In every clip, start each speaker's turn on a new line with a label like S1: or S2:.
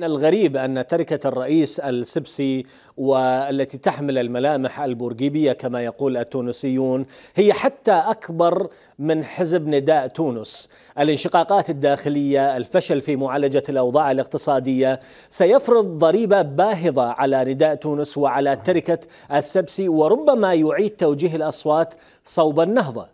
S1: من الغريب أن تركة الرئيس السبسي والتي تحمل الملامح البورقيبية كما يقول التونسيون هي حتى أكبر من حزب نداء تونس الانشقاقات الداخلية الفشل في معالجة الأوضاع الاقتصادية سيفرض ضريبة باهظة على نداء تونس وعلى تركة السبسي وربما يعيد توجيه الأصوات صوب النهضة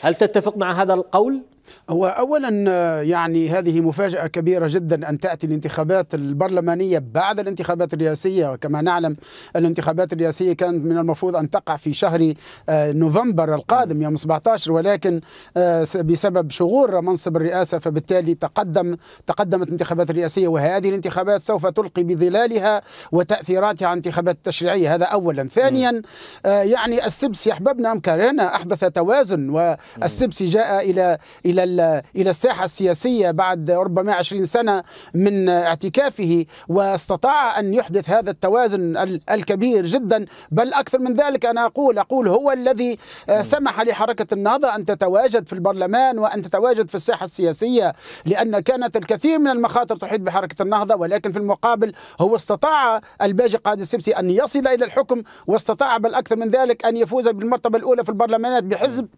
S1: هل تتفق مع هذا القول؟ هو اولا آه، يعني هذه مفاجاه كبيره جدا ان تاتي الانتخابات
S2: البرلمانيه بعد الانتخابات الرئاسيه وكما نعلم الانتخابات الرئاسيه كانت من المفروض ان تقع في شهر آه، نوفمبر القادم يوم 17 ولكن آه، بسبب شغور منصب الرئاسه فبالتالي تقدم تقدمت الانتخابات الرئاسيه وهذه الانتخابات سوف تلقي بظلالها وتاثيراتها على الانتخابات التشريعيه هذا اولا ثانيا يعني السبسي احببنا ام كرهنا احدث توازن والسبسي جاء الى الى إلى إلى الساحة السياسية بعد ربما 20 سنة من اعتكافه واستطاع أن يحدث هذا التوازن الكبير جدا بل أكثر من ذلك أنا أقول أقول هو الذي آه، نعم. سمح لحركة النهضة أن تتواجد في البرلمان وأن تتواجد في الساحة السياسية لأن كانت الكثير من المخاطر تحيط بحركة النهضة ولكن في المقابل هو استطاع الباجي قائد السبسي أن يصل إلى الحكم واستطاع بل أكثر من ذلك أن يفوز بالمرتبة الأولى في البرلمانات بحزب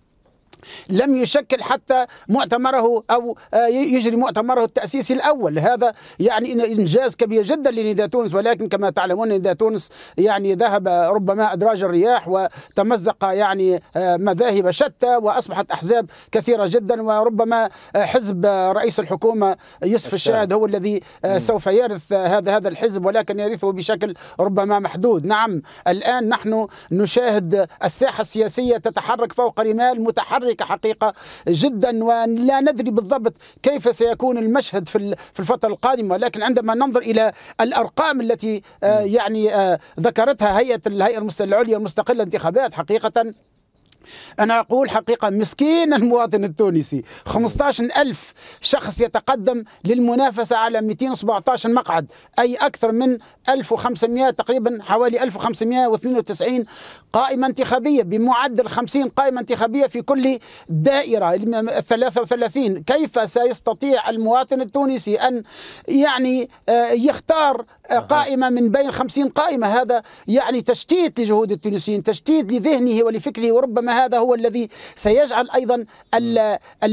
S2: لم يشكل حتى مؤتمره أو آه، يجري مؤتمره التأسيسي الأول هذا يعني إنجاز كبير جدا لنداء تونس ولكن كما تعلمون نداء تونس يعني ذهب ربما أدراج الرياح وتمزق يعني آه، مذاهب شتى وأصبحت أحزاب كثيرة جدا وربما آه، حزب رئيس الحكومة يوسف الشاهد هو الذي سوف يرث هذا هذا الحزب ولكن يرثه بشكل ربما محدود نعم الآن نحن نشاهد الساحة السياسية تتحرك فوق رمال متحرك متحركة حقيقة جدا ولا ندري بالضبط كيف سيكون المشهد في في الفترة القادمة ولكن عندما ننظر إلى الأرقام التي آه، يعني آه، ذكرتها هيئة الهيئة العليا المستقلة الانتخابات حقيقة أنا أقول حقيقة مسكين المواطن التونسي 15 ألف شخص يتقدم للمنافسة على 217 مقعد أي أكثر من 1500 تقريبا حوالي 1592 قائمة انتخابية بمعدل 50 قائمة انتخابية في كل دائرة 33 كيف سيستطيع المواطن التونسي أن يعني آه، يختار آه، قائمة من بين 50 قائمة هذا يعني تشتيت لجهود التونسيين تشتيت لذهنه ولفكره وربما هذا هو الذي سيجعل أيضا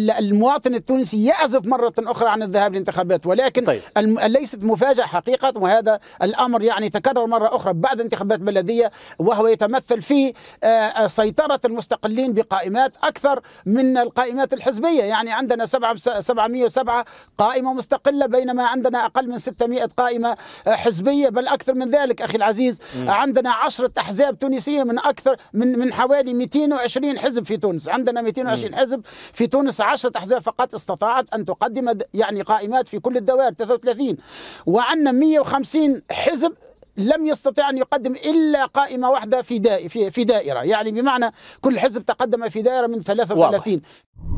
S2: المواطن التونسي يعزف مرة أخرى عن الذهاب للانتخابات ولكن طيب. ليست مفاجأة حقيقة وهذا الأمر يعني تكرر مرة أخرى بعد انتخابات بلدية وهو يتمثل في آه، آه، سيطرة المستقلين بقائمات أكثر من القائمات الحزبية يعني عندنا 707 قائمة مستقلة بينما عندنا أقل من 600 قائمة آه، حزبية بل أكثر من ذلك أخي العزيز عندنا عشرة أحزاب تونسية من أكثر من من حوالي 220 220 حزب في تونس عندنا 220 مم. حزب في تونس 10 أحزاب فقط استطاعت أن تقدم يعني قائمات في كل الدوائر 33 وعندنا 150 حزب لم يستطع ان يقدم الا قائمه واحده في في دائره يعني بمعنى كل حزب تقدم في دائره من 33 واضح.